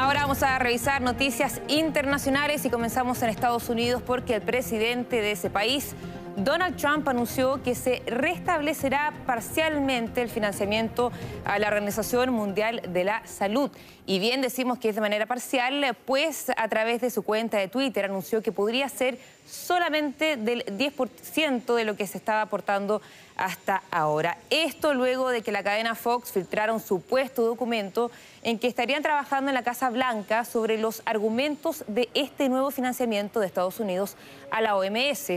Ahora vamos a revisar noticias internacionales y comenzamos en Estados Unidos porque el presidente de ese país, Donald Trump, anunció que se restablecerá parcialmente el financiamiento a la Organización Mundial de la Salud. Y bien decimos que es de manera parcial, pues a través de su cuenta de Twitter anunció que podría ser solamente del 10% de lo que se estaba aportando hasta ahora. Esto luego de que la cadena Fox filtrara un supuesto documento en que estarían trabajando en la Casa Blanca sobre los argumentos de este nuevo financiamiento de Estados Unidos a la OMS.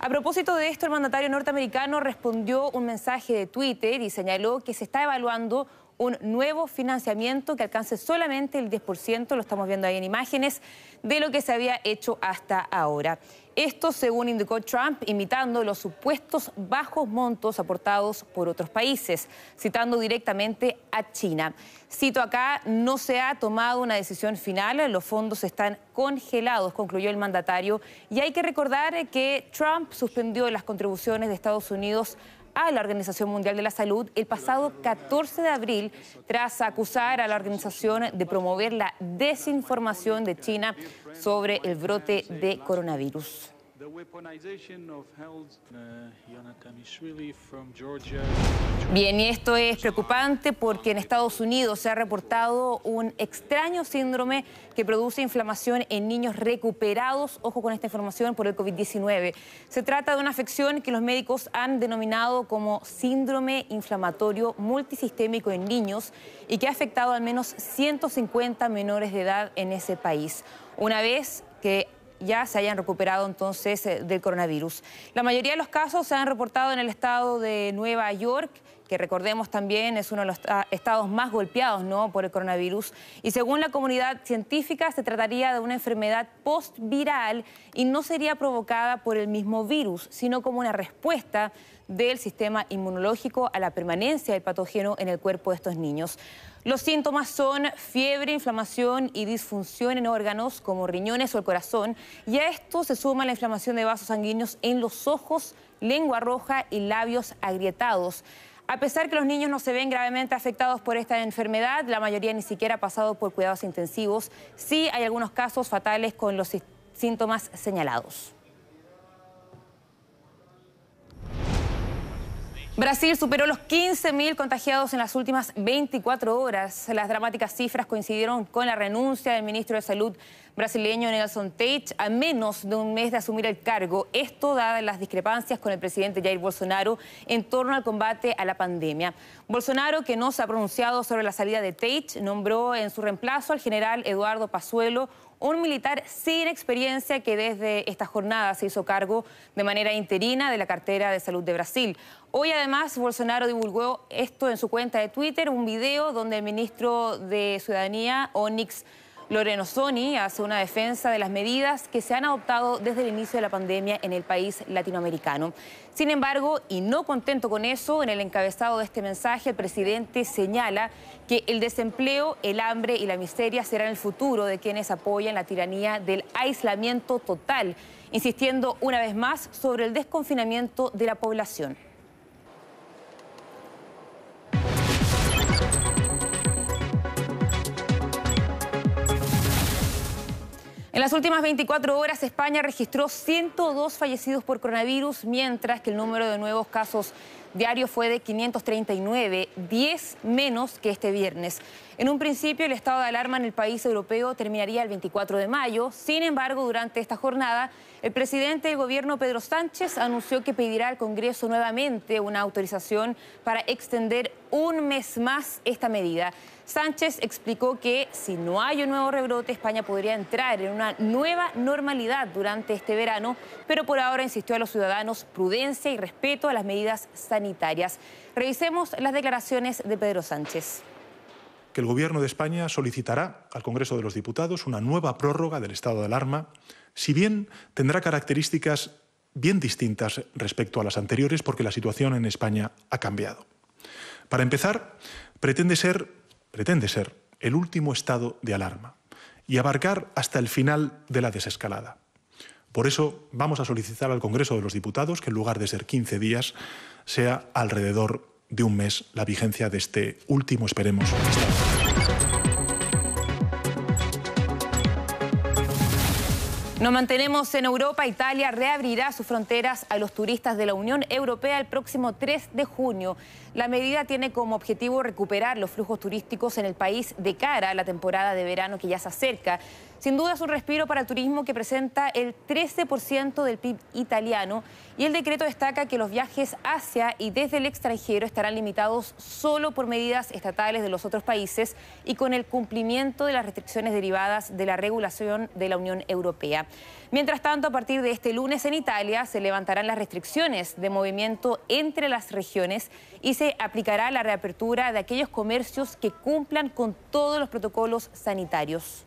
A propósito de esto, el mandatario norteamericano respondió un mensaje de Twitter y señaló que se está evaluando un nuevo financiamiento que alcance solamente el 10%, lo estamos viendo ahí en imágenes, de lo que se había hecho hasta ahora. Esto, según indicó Trump, imitando los supuestos bajos montos aportados por otros países, citando directamente a China. Cito acá, no se ha tomado una decisión final, los fondos están congelados, concluyó el mandatario. Y hay que recordar que Trump suspendió las contribuciones de Estados Unidos a la Organización Mundial de la Salud el pasado 14 de abril tras acusar a la organización de promover la desinformación de China sobre el brote de coronavirus. Uh, Bien, y esto es preocupante porque en Estados Unidos se ha reportado un extraño síndrome que produce inflamación en niños recuperados, ojo con esta información, por el COVID-19. Se trata de una afección que los médicos han denominado como síndrome inflamatorio multisistémico en niños y que ha afectado al menos 150 menores de edad en ese país. Una vez que ya se hayan recuperado entonces eh, del coronavirus. La mayoría de los casos se han reportado en el estado de Nueva York que recordemos también es uno de los ah, estados más golpeados por el coronavirus. Y según la comunidad científica, se trataría de una enfermedad postviral y no sería provocada por el mismo virus, sino como una respuesta del sistema inmunológico a la permanencia del patógeno en el cuerpo de estos niños. Los síntomas son fiebre, inflamación y disfunción en órganos como riñones o el corazón. Y a esto se suma la inflamación de vasos sanguíneos en los ojos, lengua roja y labios agrietados. A pesar que los niños no se ven gravemente afectados por esta enfermedad, la mayoría ni siquiera ha pasado por cuidados intensivos. Sí hay algunos casos fatales con los síntomas señalados. Brasil superó los 15.000 contagiados en las últimas 24 horas. Las dramáticas cifras coincidieron con la renuncia del ministro de Salud brasileño Nelson Teich a menos de un mes de asumir el cargo. Esto dadas las discrepancias con el presidente Jair Bolsonaro en torno al combate a la pandemia. Bolsonaro, que no se ha pronunciado sobre la salida de Teich, nombró en su reemplazo al general Eduardo Pazuelo un militar sin experiencia que desde esta jornada se hizo cargo de manera interina de la cartera de salud de Brasil. Hoy además Bolsonaro divulgó esto en su cuenta de Twitter, un video donde el ministro de Ciudadanía, Onyx Loreno Zoni hace una defensa de las medidas que se han adoptado desde el inicio de la pandemia en el país latinoamericano. Sin embargo, y no contento con eso, en el encabezado de este mensaje el presidente señala que el desempleo, el hambre y la miseria serán el futuro de quienes apoyan la tiranía del aislamiento total, insistiendo una vez más sobre el desconfinamiento de la población. En las últimas 24 horas, España registró 102 fallecidos por coronavirus, mientras que el número de nuevos casos diarios fue de 539, 10 menos que este viernes. En un principio, el estado de alarma en el país europeo terminaría el 24 de mayo. Sin embargo, durante esta jornada, el presidente del gobierno Pedro Sánchez anunció que pedirá al Congreso nuevamente una autorización para extender un mes más esta medida. Sánchez explicó que si no hay un nuevo rebrote, España podría entrar en una nueva normalidad durante este verano, pero por ahora insistió a los ciudadanos prudencia y respeto a las medidas sanitarias. Revisemos las declaraciones de Pedro Sánchez que el Gobierno de España solicitará al Congreso de los Diputados una nueva prórroga del estado de alarma, si bien tendrá características bien distintas respecto a las anteriores porque la situación en España ha cambiado. Para empezar, pretende ser, pretende ser el último estado de alarma y abarcar hasta el final de la desescalada. Por eso vamos a solicitar al Congreso de los Diputados que en lugar de ser 15 días, sea alrededor de un mes la vigencia de este último, esperemos. Nos mantenemos en Europa. Italia reabrirá sus fronteras a los turistas de la Unión Europea el próximo 3 de junio. La medida tiene como objetivo recuperar los flujos turísticos en el país de cara a la temporada de verano que ya se acerca. Sin duda es un respiro para el turismo que presenta el 13% del PIB italiano y el decreto destaca que los viajes hacia y desde el extranjero estarán limitados solo por medidas estatales de los otros países y con el cumplimiento de las restricciones derivadas de la regulación de la Unión Europea. Mientras tanto, a partir de este lunes en Italia se levantarán las restricciones de movimiento entre las regiones y se aplicará la reapertura de aquellos comercios que cumplan con todos los protocolos sanitarios.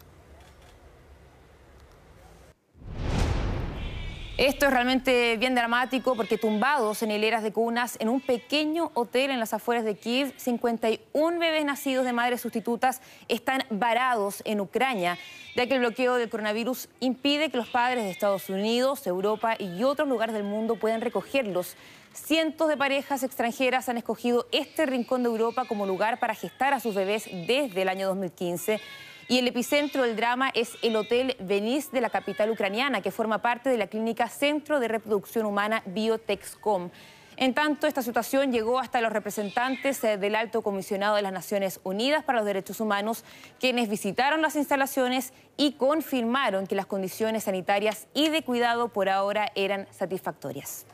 Esto es realmente bien dramático porque tumbados en hileras de cunas en un pequeño hotel en las afueras de Kiev, 51 bebés nacidos de madres sustitutas están varados en Ucrania, ya que el bloqueo del coronavirus impide que los padres de Estados Unidos, Europa y otros lugares del mundo puedan recogerlos. Cientos de parejas extranjeras han escogido este rincón de Europa como lugar para gestar a sus bebés desde el año 2015. Y el epicentro del drama es el Hotel Venice de la capital ucraniana, que forma parte de la clínica Centro de Reproducción Humana Biotexcom. En tanto, esta situación llegó hasta los representantes eh, del Alto Comisionado de las Naciones Unidas para los Derechos Humanos, quienes visitaron las instalaciones y confirmaron que las condiciones sanitarias y de cuidado por ahora eran satisfactorias.